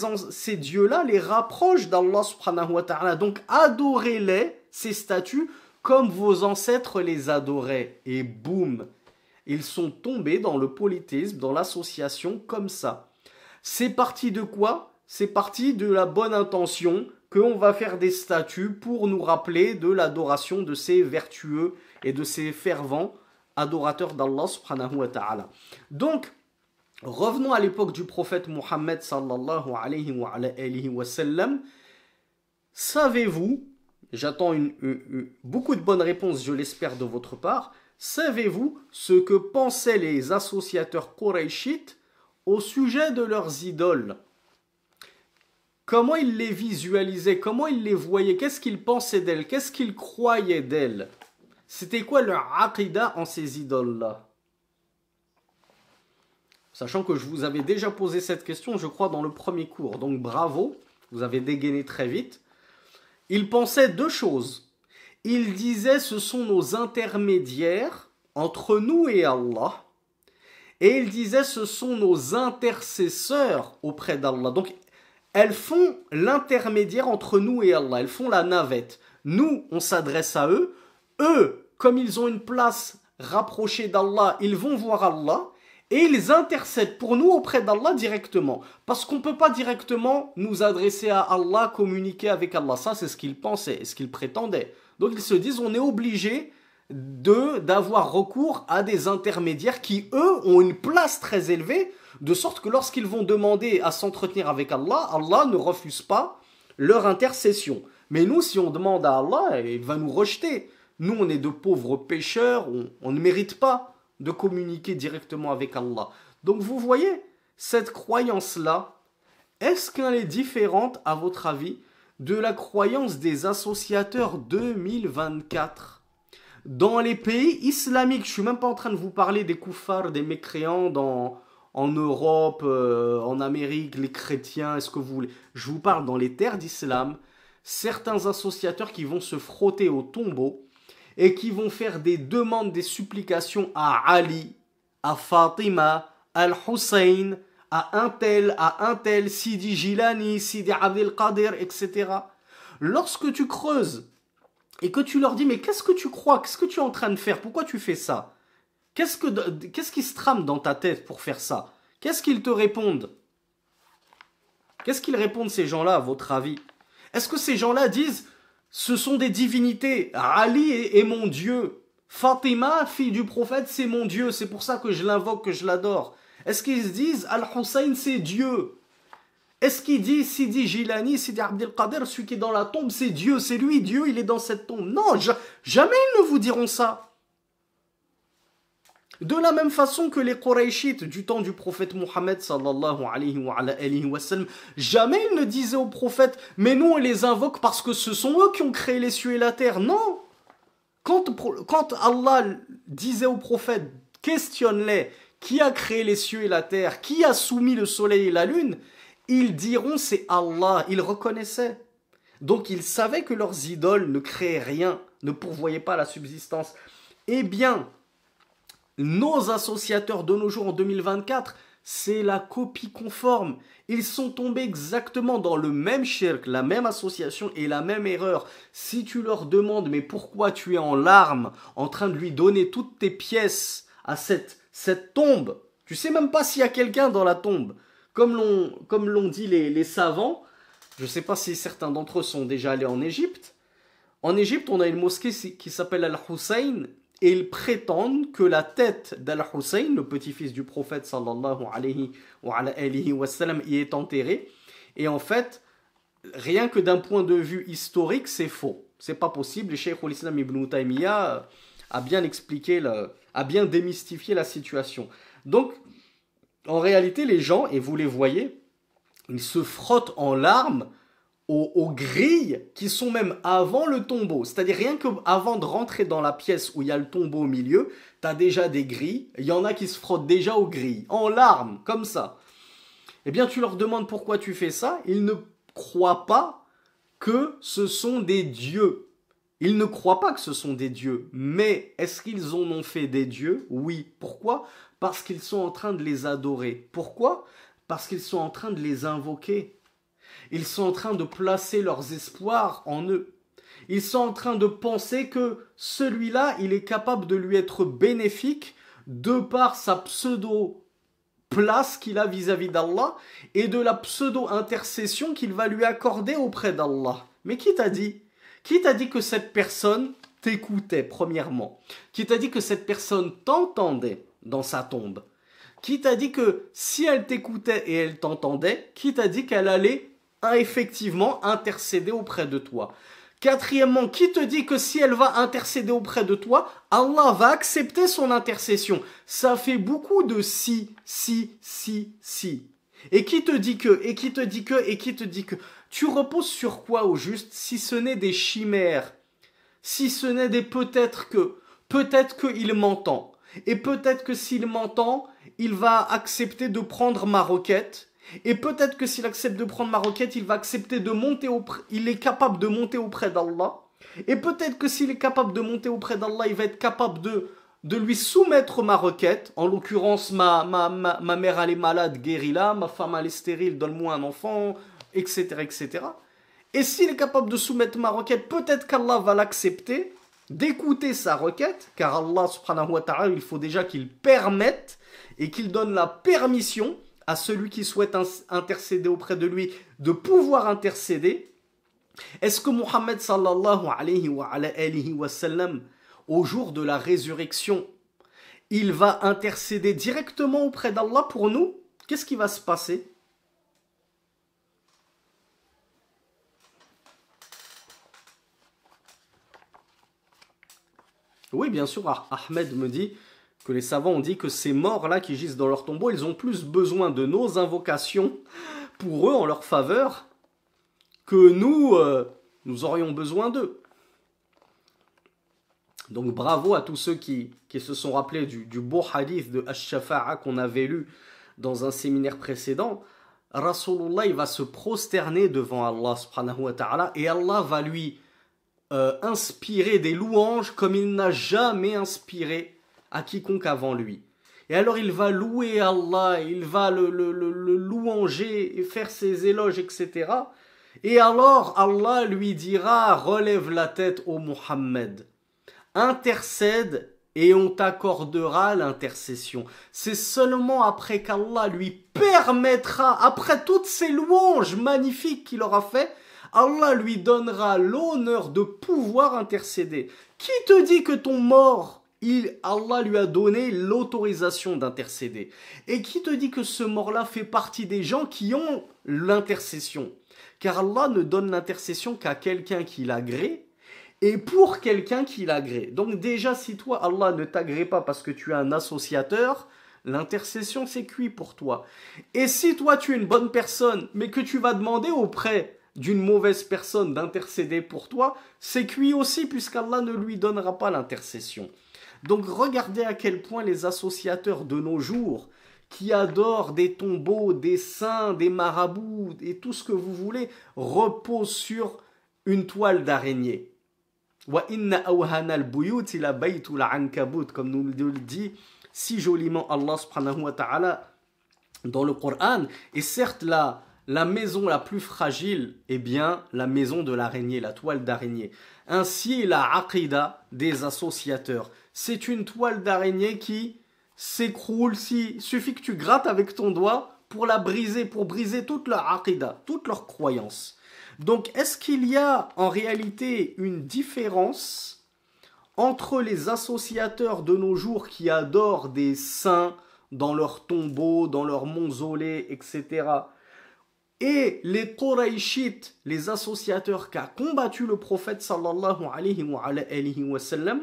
dieux-là les rapprochent d'Allah subhanahu wa ta'ala. Donc adorez-les, ces statues, comme vos ancêtres les adoraient. Et boum, ils sont tombés dans le polythéisme, dans l'association comme ça. C'est parti de quoi C'est parti de la bonne intention, qu'on va faire des statues pour nous rappeler de l'adoration de ces vertueux et de ces fervents adorateurs d'Allah subhanahu wa ta'ala. Donc, revenons à l'époque du prophète Mohammed sallallahu alayhi wa, sallam. Savez-vous, j'attends euh, euh, beaucoup de bonnes réponses, je l'espère, de votre part, savez-vous ce que pensaient les associateurs qurayshites au sujet de leurs idoles comment il les visualisait, comment il les voyait, qu'est-ce qu'il pensait d'elle, qu'est-ce qu'il croyait d'elle. C'était quoi leur Aqida » en ces idoles-là Sachant que je vous avais déjà posé cette question, je crois, dans le premier cours. Donc bravo, vous avez dégainé très vite. Il pensait deux choses. Il disait ce sont nos intermédiaires entre nous et Allah. Et il disait ce sont nos intercesseurs auprès d'Allah. Donc elles font l'intermédiaire entre nous et Allah, elles font la navette. Nous, on s'adresse à eux, eux, comme ils ont une place rapprochée d'Allah, ils vont voir Allah et ils intercèdent pour nous auprès d'Allah directement. Parce qu'on ne peut pas directement nous adresser à Allah, communiquer avec Allah. Ça, c'est ce qu'ils pensaient, ce qu'ils prétendaient. Donc ils se disent, on est obligé de d'avoir recours à des intermédiaires qui, eux, ont une place très élevée de sorte que lorsqu'ils vont demander à s'entretenir avec Allah, Allah ne refuse pas leur intercession. Mais nous, si on demande à Allah, il va nous rejeter. Nous, on est de pauvres pécheurs, on, ne mérite pas de communiquer directement avec Allah. Donc vous voyez, cette croyance-là, est-ce qu'elle est différente, à votre avis, de la croyance des associateurs 2024 dans les pays islamiques Je suis même pas en train de vous parler des koufars, des mécréants dans, en Europe, euh, en Amérique, les chrétiens, est-ce que vous voulez Je vous parle dans les terres d'islam, certains associateurs qui vont se frotter au tombeau et qui vont faire des demandes, des supplications à Ali, à Fatima, à Hussein, à un tel, à un tel, Sidi Gilani, Sidi Abdelkader, etc. Lorsque tu creuses et que tu leur dis mais qu'est-ce que tu crois Qu'est-ce que tu es en train de faire Pourquoi tu fais ça Qu'est-ce, qui se trame dans ta tête pour faire ça Qu'est-ce qu'ils te répondent Qu'est-ce qu'ils répondent ces gens-là, à votre avis Est-ce que ces gens-là disent ce sont des divinités, Ali est, mon Dieu, Fatima, fille du prophète, c'est mon Dieu, c'est pour ça que je l'invoque, que je l'adore Est-ce qu'ils disent Al-Hussein, c'est Dieu est-ce qu'ils disent « Sidi Gilani, Sidi Abdelkader, celui qui est dans la tombe, c'est Dieu, c'est lui, Dieu, il est dans cette tombe Non, jamais ils ne vous diront ça. De la même façon que les Qurayshites du temps du prophète Mohammed sallallahu alayhi wa, sallam, jamais ils ne disaient au prophète « Mais nous, on les invoque parce que ce sont eux qui ont créé les cieux et la terre ». Non quand, quand Allah disait au prophète « Questionne-les, qui a créé les cieux et la terre Qui a soumis le soleil et la lune ?» Ils diront « C'est Allah », ils reconnaissaient. Donc ils savaient que leurs idoles ne créaient rien, ne pourvoyaient pas la subsistance. Eh bien, nos associateurs de nos jours en 2024, c'est la copie conforme. Ils sont tombés exactement dans le même shirk, la même association et la même erreur. Si tu leur demandes mais pourquoi tu es en larmes en train de lui donner toutes tes pièces à cette, cette tombe, tu sais même pas s'il y a quelqu'un dans la tombe. Comme l'ont dit les, les savants, je ne sais pas si certains d'entre eux sont déjà allés en Égypte. En Égypte, on a une mosquée qui s'appelle Al-Hussein et ils prétendent que la tête d'Al-Hussein, le petit-fils du prophète sallallahu alayhi wa, sallam, y est enterrée. Et en fait, rien que d'un point de vue historique, c'est faux. C'est pas possible. le sheikh al-Islam ibn Taymiyyah euh, a bien expliqué, a bien démystifié la situation. Donc, en réalité, les gens, et vous les voyez, ils se frottent en larmes aux, grilles qui sont même avant le tombeau. C'est-à-dire rien que avant de rentrer dans la pièce où il y a le tombeau au milieu, tu as déjà des grilles. Il y en a qui se frottent déjà aux grilles, en larmes, comme ça. Eh bien, tu leur demandes pourquoi tu fais ça. Ils ne croient pas que ce sont des dieux. Ils ne croient pas que ce sont des dieux. Mais est-ce qu'ils en ont fait des dieux Oui. Pourquoi Parce qu'ils sont en train de les adorer. Pourquoi Parce qu'ils sont en train de les invoquer ils sont en train de placer leurs espoirs en eux. Ils sont en train de penser que celui-là, il est capable de lui être bénéfique de par sa pseudo place qu'il a vis-à-vis d'Allah et de la pseudo-intercession qu'il va lui accorder auprès d'Allah. Mais qui t'a dit Qui t'a dit que cette personne t'écoutait, premièrement Qui t'a dit que cette personne t'entendait dans sa tombe Qui t'a dit que si elle t'écoutait et elle t'entendait, qui t'a dit qu'elle allait effectivement intercéder auprès de toi. Quatrièmement, qui te dit que si elle va intercéder auprès de toi, Allah va accepter son intercession Ça fait beaucoup de si, si, si, si. Et qui te dit que, et qui te dit que, et qui te dit que Tu reposes sur quoi au juste si ce n'est des chimères Si ce n'est des peut-être que Peut-être qu'il m'entend. Et peut-être que s'il m'entend, il va accepter de prendre ma requête et peut-être que s'il accepte de prendre ma requête, il va accepter de monter auprès, il est capable de monter auprès d'Allah. Et peut-être que s'il est capable de monter auprès d'Allah, il va être capable de, de lui soumettre ma requête. En l'occurrence, ma, mère, elle est malade, guéris-la, ma femme, elle est stérile, donne-moi un enfant, etc., etc. Et s'il est capable de soumettre ma requête, peut-être qu'Allah va l'accepter, d'écouter sa requête, car Allah, wa il faut déjà qu'il permette et qu'il donne la permission à celui qui souhaite intercéder auprès de lui de pouvoir intercéder Est-ce que Mohammed sallallahu alayhi wa, alayhi wa sallam, au jour de la résurrection, il va intercéder directement auprès d'Allah pour nous Qu'est-ce qui va se passer Oui, bien sûr, ah- Ahmed me dit que les savants ont dit que ces morts-là qui gisent dans leur tombeau, ils ont plus besoin de nos invocations pour eux, en leur faveur, que nous, euh, nous aurions besoin d'eux. Donc bravo à tous ceux qui, qui se sont rappelés du, beau hadith de Ash-Shafa'a qu'on avait lu dans un séminaire précédent. Rasulullah il va se prosterner devant Allah subhanahu wa ta'ala et Allah va lui euh, inspirer des louanges comme il n'a jamais inspiré à quiconque avant lui. Et alors il va louer Allah, il va le, louanger faire ses éloges, etc. Et alors Allah lui dira, relève la tête au Muhammad, intercède et on t'accordera l'intercession. C'est seulement après qu'Allah lui permettra, après toutes ces louanges magnifiques qu'il aura fait, Allah lui donnera l'honneur de pouvoir intercéder. Qui te dit que ton mort il, Allah lui a donné l'autorisation d'intercéder. Et qui te dit que ce mort-là fait partie des gens qui ont l'intercession Car Allah ne donne l'intercession qu'à quelqu'un qui l'agrée et pour quelqu'un qui l'agrée. Donc déjà, si toi, Allah ne t'agrée pas parce que tu es un associateur, l'intercession, c'est cuit pour toi. Et si toi, tu es une bonne personne, mais que tu vas demander auprès d'une mauvaise personne d'intercéder pour toi, c'est cuit aussi puisqu'Allah ne lui donnera pas l'intercession. Donc regardez à quel point les associateurs de nos jours, qui adorent des tombeaux, des saints, des marabouts et tout ce que vous voulez, reposent sur une toile d'araignée. comme nous le dit si joliment Allah subhanahu wa ta'ala dans le Coran. Et certes, la, la maison la plus fragile est eh bien la maison de l'araignée, la toile d'araignée. Ainsi, la aqida » des associateurs c'est une toile d'araignée qui s'écroule si suffit que tu grattes avec ton doigt pour la briser, pour briser toute leur aqidah, toute leur croyance. Donc est-ce qu'il y a en réalité une différence entre les associateurs de nos jours qui adorent des saints dans leurs tombeaux, dans leurs mausolées, etc., et les Quraishites, les associateurs qu'a combattu le prophète sallallahu alayhi wa sallam,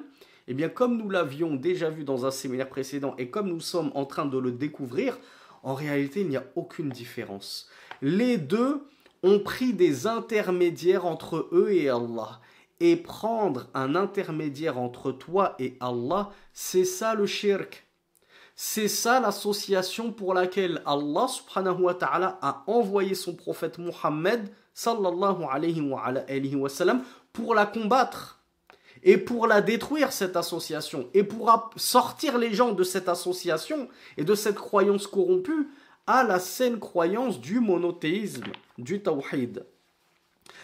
eh bien, comme nous l'avions déjà vu dans un séminaire précédent et comme nous sommes en train de le découvrir, en réalité, il n'y a aucune différence. Les deux ont pris des intermédiaires entre eux et Allah. Et prendre un intermédiaire entre toi et Allah, c'est ça le shirk. C'est ça l'association pour laquelle Allah a envoyé son prophète Muhammad pour la combattre et pour la détruire, cette association, et pour sortir les gens de cette association et de cette croyance corrompue à la saine croyance du monothéisme, du tawhid.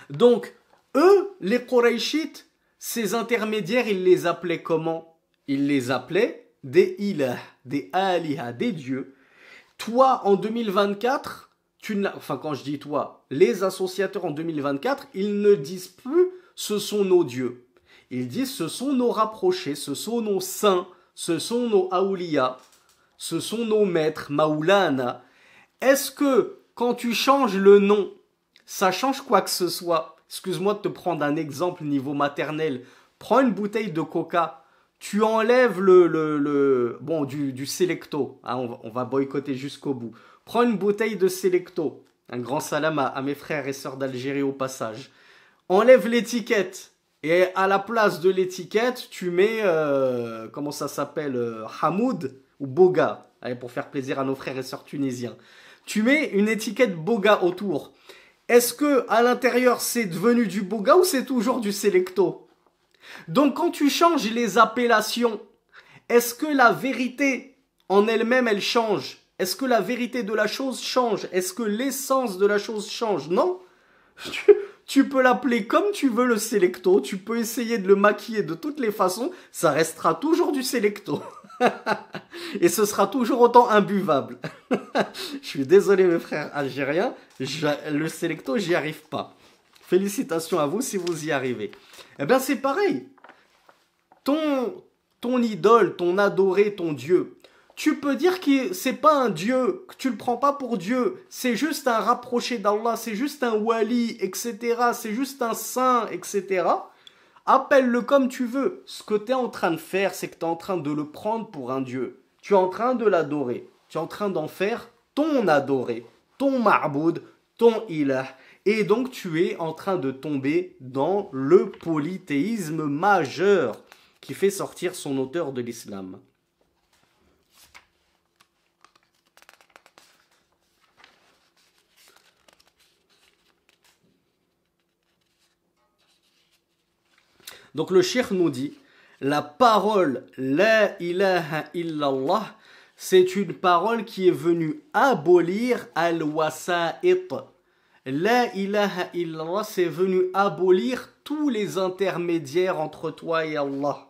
Donc, eux, les Quraishites, ces intermédiaires, ils les appelaient comment Ils les appelaient des ilah, des aliha, des dieux. Toi, en 2024, tu enfin quand je dis toi, les associateurs en 2024, ils ne disent plus ce sont nos dieux. Ils disent « ce sont nos rapprochés, ce sont nos saints, ce sont nos aoulias, ce sont nos maîtres, maoulana. Est-ce que quand tu changes le nom, ça change quoi que ce soit Excuse-moi de te prendre un exemple niveau maternel. Prends une bouteille de coca, tu enlèves le, bon du, du Selecto, ah, on, va boycotter jusqu'au bout. Prends une bouteille de Selecto, un grand salam à, à mes frères et sœurs d'Algérie au passage. Enlève l'étiquette, et à la place de l'étiquette, tu mets, euh, comment ça s'appelle, euh, Hamoud ou Boga, allez, pour faire plaisir à nos frères et sœurs tunisiens. Tu mets une étiquette Boga autour. Est-ce que à l'intérieur c'est devenu du Boga ou c'est toujours du Selecto Donc quand tu changes les appellations, est-ce que la vérité en elle-même elle change Est-ce que la vérité de la chose change Est-ce que l'essence de la chose change Non (laughs) tu peux l'appeler comme tu veux le Selecto, tu peux essayer de le maquiller de toutes les façons, ça restera toujours du Selecto. (laughs) Et ce sera toujours autant imbuvable. (laughs) Je suis désolé mes frères algériens, le Selecto, j'y arrive pas. Félicitations à vous si vous y arrivez. Eh bien c'est pareil. Ton, ton idole, ton adoré, ton Dieu, tu peux dire que c'est pas un dieu, que tu le prends pas pour Dieu, c'est juste un rapproché d'Allah, c'est juste un wali, etc., c'est juste un saint, etc. Appelle-le comme tu veux. Ce que tu es en train de faire, c'est que tu es en train de le prendre pour un dieu. Tu es en train de l'adorer. Tu es en train d'en faire ton adoré, ton marboud, ton ilah. Et donc tu es en train de tomber dans le polythéisme majeur qui fait sortir son auteur de l'islam. Donc le cheikh nous dit, la parole La ilaha illallah, c'est une parole qui est venue abolir al-wasa'it. La ilaha illallah, c'est venu abolir tous les intermédiaires entre toi et Allah.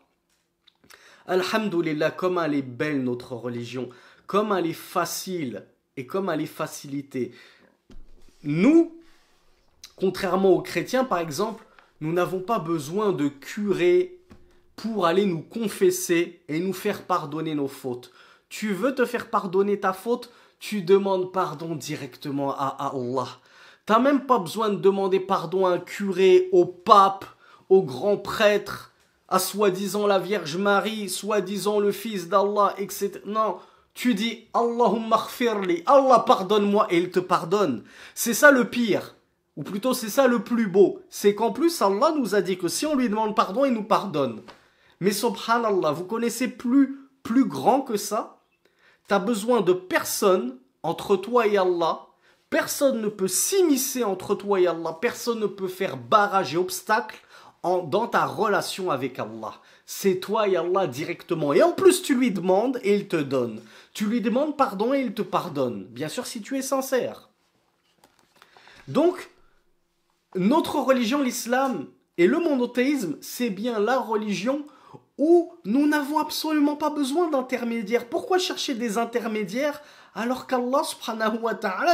Alhamdulillah, comme elle est belle notre religion, comme elle est facile et comme elle est facilitée. Nous, contrairement aux chrétiens par exemple, nous n'avons pas besoin de curé pour aller nous confesser et nous faire pardonner nos fautes. Tu veux te faire pardonner ta faute, tu demandes pardon directement à Allah. T'as même pas besoin de demander pardon à un curé, au pape, au grand prêtre, à soi-disant la Vierge Marie, soi-disant le Fils d'Allah, etc. Non, tu dis Allahumma Allah pardonne-moi et il te pardonne. C'est ça le pire. Ou plutôt, c'est ça le plus beau. C'est qu'en plus, Allah nous a dit que si on lui demande pardon, il nous pardonne. Mais subhanallah, vous connaissez plus, plus grand que ça T'as besoin de personne entre toi et Allah. Personne ne peut s'immiscer entre toi et Allah. Personne ne peut faire barrage et obstacle dans ta relation avec Allah. C'est toi et Allah directement. Et en plus, tu lui demandes et il te donne. Tu lui demandes pardon et il te pardonne. Bien sûr, si tu es sincère. Donc, notre religion, l'islam, et le monothéisme, c'est bien la religion où nous n'avons absolument pas besoin d'intermédiaires. Pourquoi chercher des intermédiaires alors qu'Allah subhanahu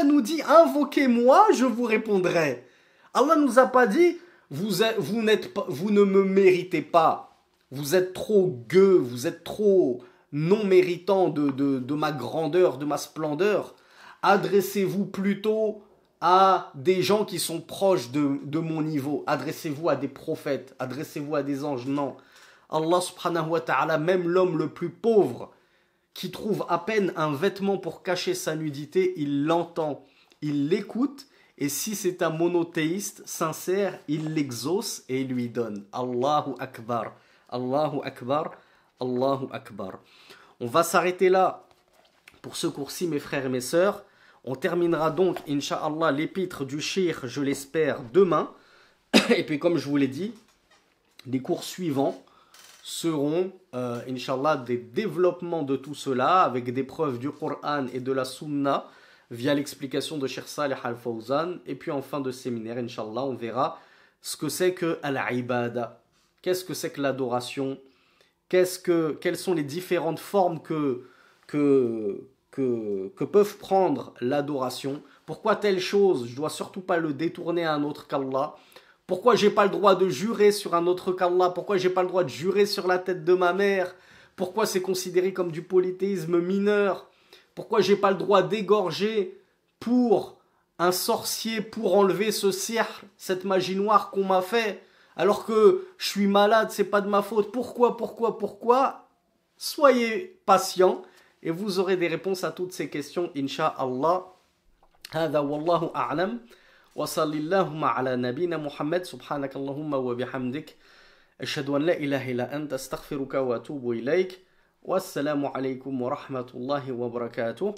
nous dit invoquez-moi, je vous répondrai. Allah nous a pas dit vous, vous, n'êtes pas, vous ne me méritez pas. Vous êtes trop gueux, vous êtes trop non méritant de, de, de ma grandeur, de ma splendeur. Adressez-vous plutôt à des gens qui sont proches de, mon niveau. Adressez-vous à des prophètes, adressez-vous à des anges. Non. Allah subhanahu wa ta'ala, même l'homme le plus pauvre, qui trouve à peine un vêtement pour cacher sa nudité, il l'entend, il l'écoute, et si c'est un monothéiste sincère, il l'exauce et lui donne. Allahu Akbar, Allahu Akbar, Allahu Akbar. On va s'arrêter là pour ce cours-ci, mes frères et mes sœurs. On terminera donc, Inch'Allah, l'épître du Shir, je l'espère, demain. Et puis, comme je vous l'ai dit, les cours suivants seront, euh, Inshallah, des développements de tout cela avec des preuves du Qur'an et de la Sunna via l'explication de Sheikh Saleh Al-Fawzan. Et puis en fin de séminaire, Inch'Allah, on verra ce que c'est que Al-Ibada. Qu'est-ce que c'est que l'adoration Qu'est-ce que, Quelles sont les différentes formes que, que, que, peuvent prendre l'adoration. Pourquoi telle chose, je dois surtout pas le détourner à un autre qu'Allah. Pourquoi j'ai pas le droit de jurer sur un autre qu'Allah Pourquoi j'ai pas le droit de jurer sur la tête de ma mère Pourquoi c'est considéré comme du polythéisme mineur Pourquoi j'ai pas le droit d'égorger pour un sorcier pour enlever ce cercle, cette magie noire qu'on m'a fait alors que je suis malade, c'est pas de ma faute. Pourquoi, pourquoi, pourquoi Soyez patient et vous aurez des réponses à toutes ces questions insha Allah hadha wallahu aalam wa sallallahu ma ala nabiyina mohammed subhanakallohumma wa bihamdik ashhadu an la ilaha illa anta astaghfiruka wa atubu ilayk Wassalamu assalamu alaykum wa rahmatullahi wa barakatuh